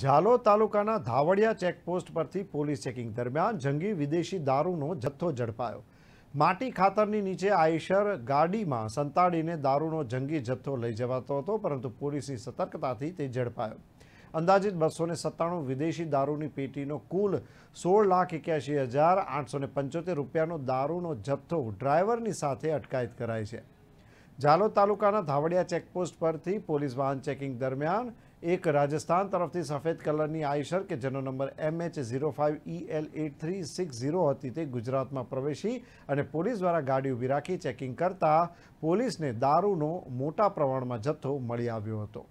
ઝાલો તાલુકાના ધાવડિયા ચેકપોસ્ટ પરથી police checking દરમિયાન જંગી વિદેશી દારૂનો જથ્થો ઝડપાયો માટી ખાતરની નીચે આયશર ગાડીમાં સંતાડીને દારૂનો જંગી જથ્થો લઈ જવાતો હતો પરંતુ પોલીસની સતર્કતાથી તે ઝડપાયો અંદાજિત બસો સત્તાણું વિદેશી દારૂની પેટીનો કુલ સોળ લાખ એક્યાસી હજાર આઠસો ને પંચોતેર રૂપિયાનો દારૂનો જથ્થો ડ્રાઈવરની સાથે અટકાયત કરાય છે ઝાલોદ તાલુકાના ધાવડિયા ચેકપોસ્ટ પરથી પોલીસ વાહન ચેકિંગ દરમિયાન એક રાજસ્થાન તરફથી સફેદ કલરની આઈશર કે જેનો number M H zero five E L eight three six zero હતી તે ગુજરાતમાં પ્રવેશી અને પોલીસ દ્વારા ગાડી ઊભી રાખી ચેકિંગ કરતા પોલીસને દારૂનો મોટા પ્રમાણમાં જથ્થો મળી આવ્યો હતો